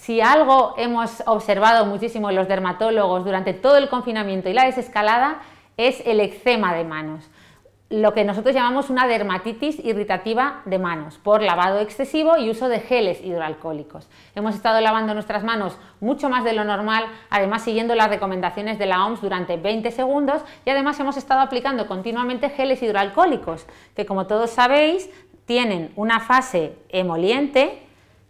Si algo hemos observado muchísimo los dermatólogos durante todo el confinamiento y la desescalada es el eczema de manos, lo que nosotros llamamos una dermatitis irritativa de manos por lavado excesivo y uso de geles hidroalcohólicos. Hemos estado lavando nuestras manos mucho más de lo normal, además siguiendo las recomendaciones de la OMS durante 20 segundos y además hemos estado aplicando continuamente geles hidroalcohólicos que como todos sabéis tienen una fase emoliente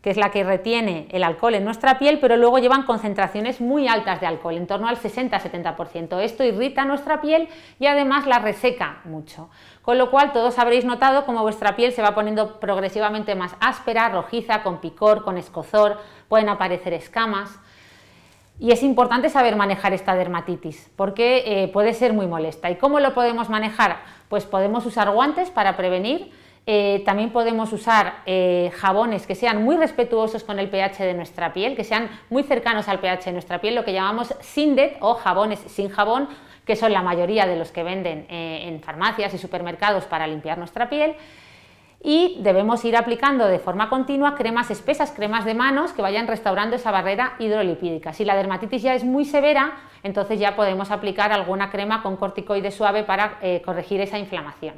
que es la que retiene el alcohol en nuestra piel, pero luego llevan concentraciones muy altas de alcohol, en torno al 60-70%. Esto irrita nuestra piel y además la reseca mucho. Con lo cual todos habréis notado cómo vuestra piel se va poniendo progresivamente más áspera, rojiza, con picor, con escozor, pueden aparecer escamas. Y es importante saber manejar esta dermatitis porque eh, puede ser muy molesta. ¿Y cómo lo podemos manejar? Pues podemos usar guantes para prevenir eh, también podemos usar eh, jabones que sean muy respetuosos con el pH de nuestra piel, que sean muy cercanos al pH de nuestra piel, lo que llamamos SINDET o jabones sin jabón, que son la mayoría de los que venden eh, en farmacias y supermercados para limpiar nuestra piel. Y debemos ir aplicando de forma continua cremas espesas, cremas de manos que vayan restaurando esa barrera hidrolipídica. Si la dermatitis ya es muy severa, entonces ya podemos aplicar alguna crema con corticoide suave para corregir esa inflamación.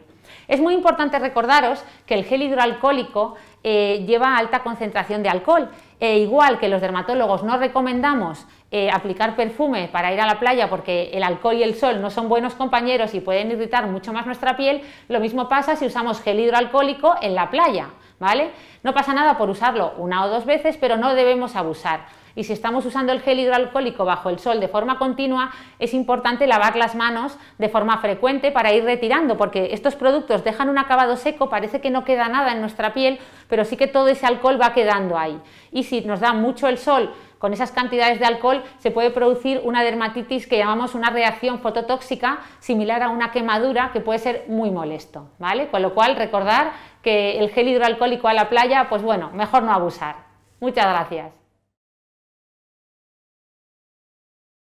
Es muy importante recordaros que el gel hidroalcohólico eh, lleva alta concentración de alcohol. E igual que los dermatólogos no recomendamos eh, aplicar perfume para ir a la playa porque el alcohol y el sol no son buenos compañeros y pueden irritar mucho más nuestra piel, lo mismo pasa si usamos gel hidroalcohólico en la playa. ¿Vale? No pasa nada por usarlo una o dos veces, pero no debemos abusar y si estamos usando el gel hidroalcohólico bajo el sol de forma continua, es importante lavar las manos de forma frecuente para ir retirando, porque estos productos dejan un acabado seco, parece que no queda nada en nuestra piel, pero sí que todo ese alcohol va quedando ahí. Y si nos da mucho el sol, con esas cantidades de alcohol se puede producir una dermatitis que llamamos una reacción fototóxica similar a una quemadura que puede ser muy molesto, ¿vale? Con lo cual recordar que el gel hidroalcohólico a la playa, pues bueno, mejor no abusar. Muchas gracias.